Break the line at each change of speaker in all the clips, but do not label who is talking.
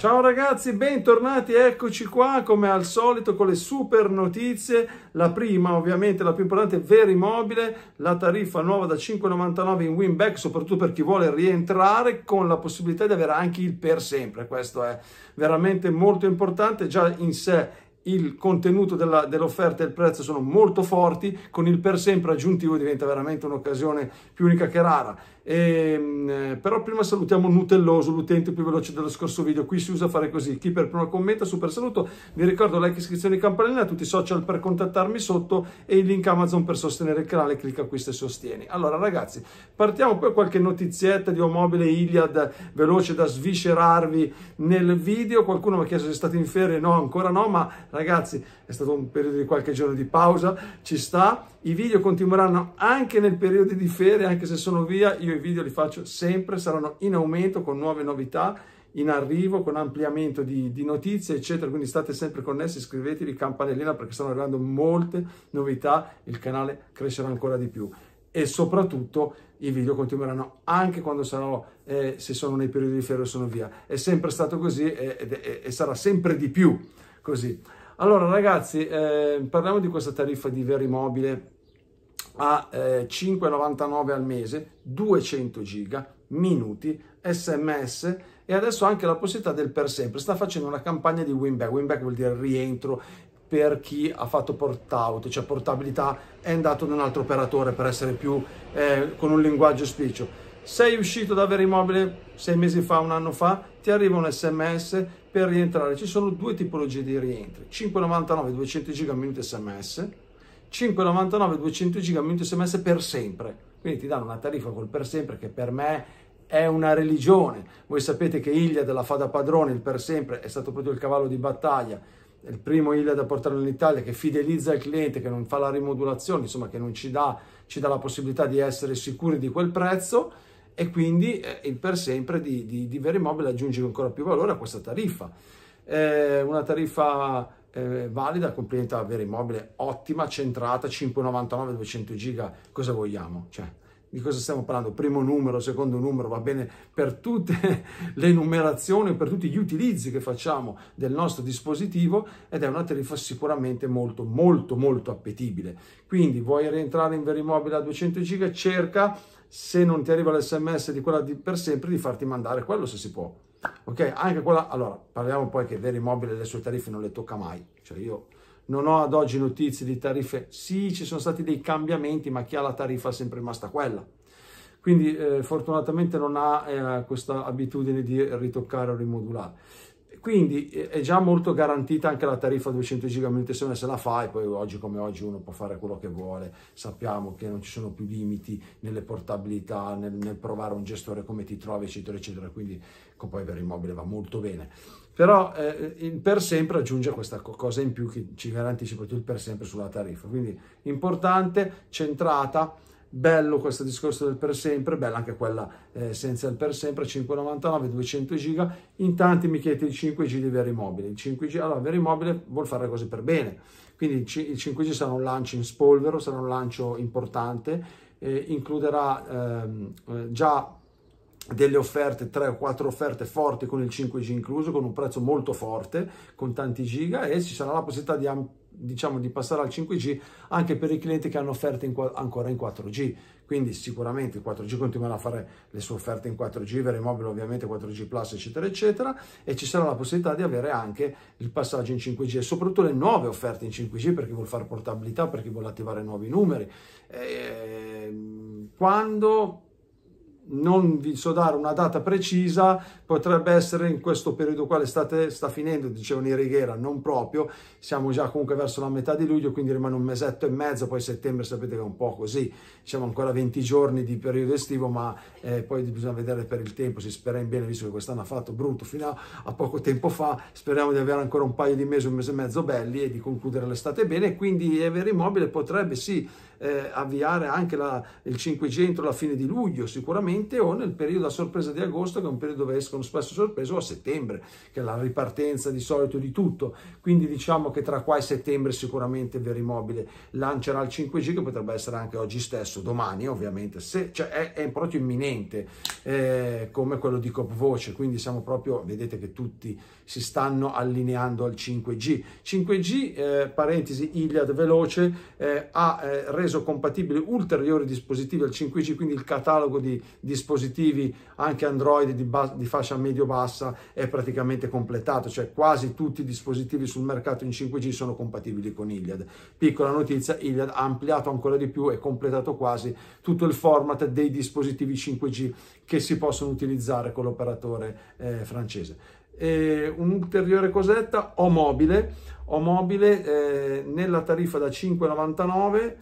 Ciao ragazzi, bentornati, eccoci qua come al solito con le super notizie. La prima, ovviamente, la più importante, Veri Mobile, la tariffa nuova da 5,99 in winback, soprattutto per chi vuole rientrare con la possibilità di avere anche il per sempre. Questo è veramente molto importante, già in sé il contenuto della, dell'offerta e il prezzo sono molto forti, con il per sempre aggiuntivo diventa veramente un'occasione più unica che rara. E, ehm, però prima salutiamo Nutelloso, l'utente più veloce dello scorso video. Qui si usa fare così: chi per primo commenta, super saluto. Vi ricordo like, iscrizione e campanellina, tutti i social per contattarmi sotto e il link Amazon per sostenere il canale. Clicca qui se sostieni. Allora, ragazzi, partiamo poi qualche notizietta di Omobile Iliad veloce da sviscerarvi nel video. Qualcuno mi ha chiesto se è stato in ferie, no, ancora no, ma ragazzi, è stato un periodo di qualche giorno di pausa. Ci sta. I video continueranno anche nel periodo di ferie, anche se sono via. Io i video li faccio sempre, saranno in aumento con nuove novità in arrivo, con ampliamento di, di notizie, eccetera. Quindi state sempre connessi, iscrivetevi, campanellina, perché stanno arrivando molte novità, il canale crescerà ancora di più e soprattutto i video continueranno anche quando sarò, eh, se sono nei periodi di ferro e sono via. È sempre stato così e, sarà sempre di più così. Allora ragazzi, eh, parliamo di questa tariffa di Verimobile a eh, 5,99 al mese, 200 giga, minuti, sms e adesso anche la possibilità del per sempre. Sta facendo una campagna di win back, vuol dire rientro per chi ha fatto port out, cioè portabilità è andato da un altro operatore per essere più eh, con un linguaggio spiccio. Sei uscito da avere immobile sei mesi fa, un anno fa, ti arriva un sms per rientrare. Ci sono due tipologie di rientri, 5,99, 200 giga minuti, minuto sms 5,99 200 giga minuto sms per sempre quindi ti danno una tariffa col per sempre che per me è una religione voi sapete che Iliad la fa da padrone il per sempre è stato proprio il cavallo di battaglia il primo Iliad a portare in Italia che fidelizza il cliente che non fa la rimodulazione insomma che non ci dà, ci dà la possibilità di essere sicuri di quel prezzo e quindi eh, il per sempre di, di, di Verimobile aggiunge ancora più valore a questa tariffa eh, una tariffa eh, valida, complimenti ad avere immobile ottima, centrata, 5,99, 200 giga, cosa vogliamo? Cioè, di cosa stiamo parlando? Primo numero, secondo numero, va bene per tutte le numerazioni, per tutti gli utilizzi che facciamo del nostro dispositivo ed è una tariffa sicuramente molto, molto, molto appetibile. Quindi vuoi rientrare in Verimobile a 200 giga, cerca, se non ti arriva l'SMS di quella di per sempre, di farti mandare quello se si può ok? Anche quella, allora, parliamo poi che Vero Immobile le sue tariffe non le tocca mai, cioè io non ho ad oggi notizie di tariffe, sì ci sono stati dei cambiamenti, ma chi ha la tariffa è sempre rimasta quella. Quindi eh, fortunatamente non ha eh, questa abitudine di ritoccare o rimodulare quindi eh, è già molto garantita anche la tariffa 200 giga minuto se la fai, poi oggi come oggi uno può fare quello che vuole, sappiamo che non ci sono più limiti nelle portabilità, nel, nel provare un gestore come ti trovi, eccetera, eccetera, quindi ecco, poi per immobile va molto bene. Però eh, per sempre aggiunge questa cosa in più che ci garantisce proprio il per sempre sulla tariffa, quindi importante, centrata, bello questo discorso del per sempre, bella anche quella eh, senza il per sempre, 5,99, 200 giga, in tanti mi chiedete il 5G di Veri Mobile, il 5G, allora Veri Mobile vuol fare le cose per bene, quindi il 5G sarà un lancio in spolvero, sarà un lancio importante, eh, includerà ehm, eh, già delle offerte, 3 o 4 offerte forti con il 5G incluso, con un prezzo molto forte, con tanti giga e ci sarà la possibilità di ampliare diciamo di passare al 5G anche per i clienti che hanno offerte in, ancora in 4G. Quindi sicuramente il 4G continuerà a fare le sue offerte in 4G, Vera Immobile ovviamente 4G Plus eccetera eccetera e ci sarà la possibilità di avere anche il passaggio in 5G e soprattutto le nuove offerte in 5G per chi vuole fare portabilità, per chi vuole attivare nuovi numeri. E, ehm, quando non vi so dare una data precisa, potrebbe essere in questo periodo qua, l'estate sta finendo, dicevano i Righiera, non proprio, siamo già comunque verso la metà di luglio, quindi rimane un mesetto e mezzo, poi settembre sapete che è un po' così, diciamo ancora 20 giorni di periodo estivo, ma eh, poi bisogna vedere per il tempo, si spera in bene, visto che quest'anno ha fatto brutto fino a, a, poco tempo fa, speriamo di avere ancora un paio di mesi, un mese e mezzo belli e di concludere l'estate bene, quindi Immobile potrebbe sì eh, avviare anche la, il entro la fine di luglio sicuramente o nel periodo a sorpresa di agosto che è un periodo dove escono spesso sorprese o a settembre che è la ripartenza di solito di tutto quindi diciamo che tra qua e settembre sicuramente Verimobile lancerà il 5G che potrebbe essere anche oggi stesso domani ovviamente se, cioè è, è proprio imminente eh, come quello di Copvoce quindi siamo proprio vedete che tutti si stanno allineando al 5G 5G eh, parentesi Iliad veloce eh, ha eh, reso reso compatibile ulteriori dispositivi al 5G, quindi il catalogo di dispositivi anche Android di, bas- di fascia medio-bassa è praticamente completato, cioè quasi tutti i dispositivi sul mercato in 5G sono compatibili con Iliad. Piccola notizia, Iliad ha ampliato ancora di più e completato quasi tutto il format dei dispositivi 5G che si possono utilizzare con l'operatore eh, francese. E un'ulteriore cosetta, o mobile, ho mobile eh, nella tariffa da 5,99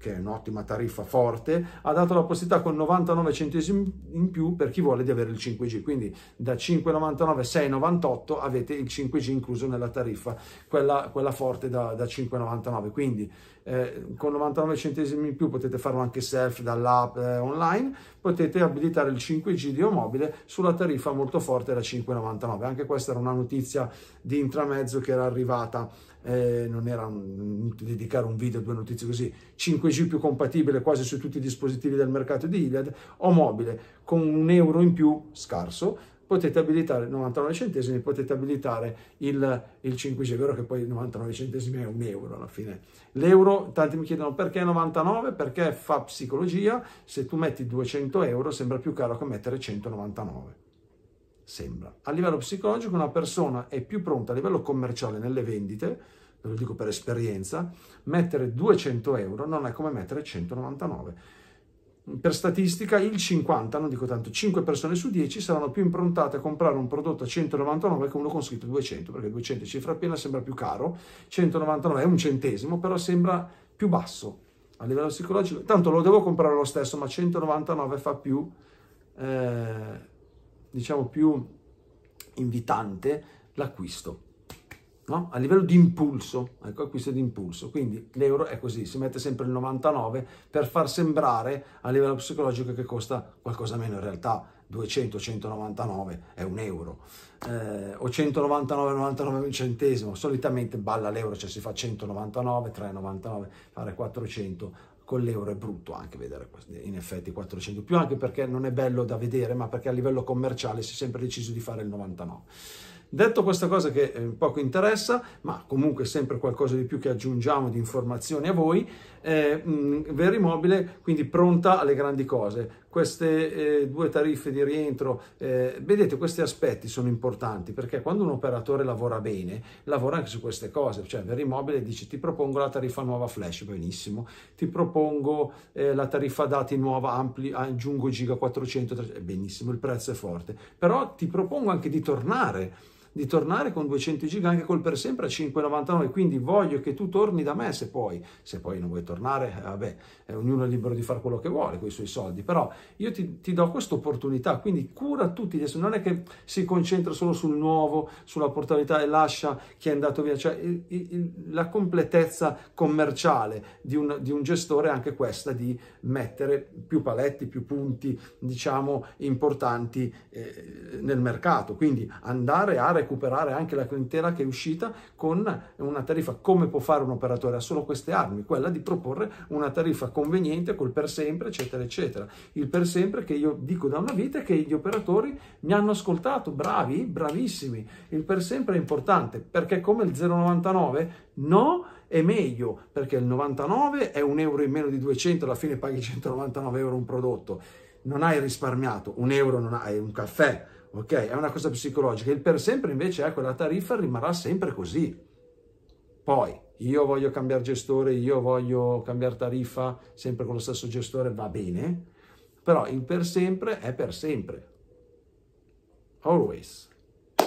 che è un'ottima tariffa forte, ha dato la possibilità con 99 centesimi in più per chi vuole di avere il 5G, quindi da 5,99 a 6,98 avete il 5G incluso nella tariffa, quella, quella forte da, da 5,99, quindi eh, con 99 centesimi in più potete farlo anche self dall'app eh, online, potete abilitare il 5G di Omobile sulla tariffa molto forte da 5,99. Anche questa era una notizia di intramezzo che era arrivata, eh, non era un, dedicare un video, a due notizie così, 5G più compatibile quasi su tutti i dispositivi del mercato di Iliad, Omobile con un euro in più scarso potete abilitare 99 centesimi, potete abilitare il, il 5G, è vero che poi 99 centesimi è un euro alla fine. L'euro, tanti mi chiedono perché 99, perché fa psicologia, se tu metti 200 euro sembra più caro che mettere 199. Sembra. A livello psicologico una persona è più pronta a livello commerciale nelle vendite, ve lo dico per esperienza, mettere 200 euro non è come mettere 199 per statistica il 50, non dico tanto, 5 persone su 10 saranno più improntate a comprare un prodotto a 199 che uno con scritto 200, perché 200 cifra appena sembra più caro, 199 è un centesimo, però sembra più basso a livello psicologico. Tanto lo devo comprare lo stesso, ma 199 fa più, eh, diciamo, più invitante l'acquisto no? a livello di impulso, ecco acquisto di impulso, quindi l'euro è così, si mette sempre il 99 per far sembrare a livello psicologico che costa qualcosa meno, in realtà 200, 199 è un euro, eh, o 199,99 un centesimo, solitamente balla l'euro, cioè si fa 199, 3,99, fare 400, con l'euro è brutto anche vedere in effetti 400 più anche perché non è bello da vedere ma perché a livello commerciale si è sempre deciso di fare il 99 Detto questa cosa che eh, poco interessa, ma comunque sempre qualcosa di più che aggiungiamo di informazioni a voi, eh, Verimobile quindi pronta alle grandi cose. Queste eh, due tariffe di rientro, eh, vedete questi aspetti sono importanti perché quando un operatore lavora bene, lavora anche su queste cose, cioè Verimobile dice ti propongo la tariffa nuova flash, benissimo, ti propongo eh, la tariffa dati nuova ampli, aggiungo giga 400, benissimo, il prezzo è forte, però ti propongo anche di tornare di tornare con 200 giga anche col per sempre a 5,99 quindi voglio che tu torni da me se poi se poi non vuoi tornare eh, vabbè eh, ognuno è libero di fare quello che vuole con i suoi soldi però io ti, ti do questa opportunità quindi cura tutti adesso non è che si concentra solo sul nuovo sulla portabilità e lascia chi è andato via cioè il, il, la completezza commerciale di un, di un gestore è anche questa di mettere più paletti più punti diciamo importanti eh, nel mercato quindi andare a recuperare anche la clientela che è uscita con una tariffa come può fare un operatore, ha solo queste armi, quella di proporre una tariffa conveniente col per sempre, eccetera, eccetera. Il per sempre che io dico da una vita è che gli operatori mi hanno ascoltato, bravi, bravissimi. Il per sempre è importante perché come il 0,99 no è meglio perché il 99 è un euro in meno di 200 alla fine paghi 199 euro un prodotto non hai risparmiato un euro non hai un caffè ok? È una cosa psicologica. Il per sempre invece è ecco, quella tariffa rimarrà sempre così. Poi io voglio cambiare gestore, io voglio cambiare tariffa, sempre con lo stesso gestore va bene, però il per sempre è per sempre. Always.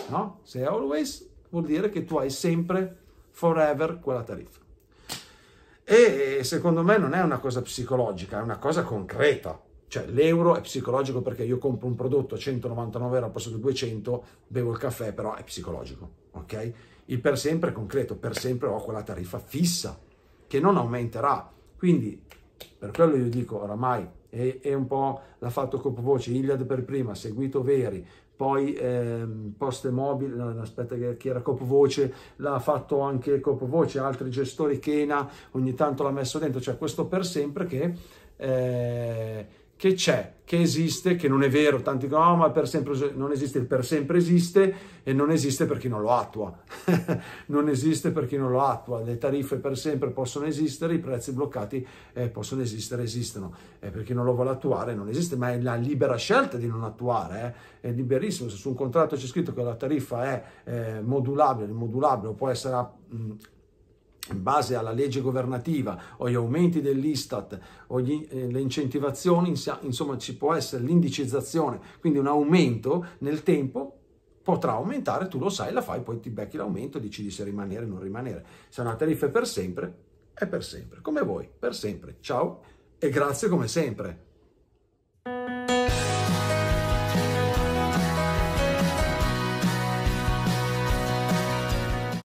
No? Se è always vuol dire che tu hai sempre, forever, quella tariffa. E secondo me non è una cosa psicologica, è una cosa concreta cioè l'euro è psicologico perché io compro un prodotto a 199 euro al posto di 200, bevo il caffè, però è psicologico, ok? Il per sempre è concreto, per sempre ho quella tariffa fissa che non aumenterà. Quindi per quello io dico oramai è, è un po' l'ha fatto copovoce, Iliad per prima, seguito Veri, poi ehm, Poste Mobile, no, aspetta che chi era copovoce, l'ha fatto anche copovoce, altri gestori, Kena, ogni tanto l'ha messo dentro, cioè questo per sempre che... Eh, che c'è, che esiste, che non è vero. Tanti dicono, oh, ma per sempre non esiste, il per sempre esiste e non esiste per chi non lo attua. non esiste per chi non lo attua. Le tariffe per sempre possono esistere, i prezzi bloccati eh, possono esistere, esistono. Eh, per chi non lo vuole attuare non esiste, ma è la libera scelta di non attuare. Eh. È liberissimo. Se su un contratto c'è scritto che la tariffa è eh, modulabile, modulabile può essere... Mh, in base alla legge governativa o gli aumenti dell'Istat o gli, eh, le incentivazioni, insomma ci può essere l'indicizzazione, quindi un aumento nel tempo potrà aumentare, tu lo sai, la fai, poi ti becchi l'aumento e decidi se rimanere o non rimanere. Se una tariffa è per sempre, è per sempre, come vuoi, per sempre. Ciao e grazie come sempre.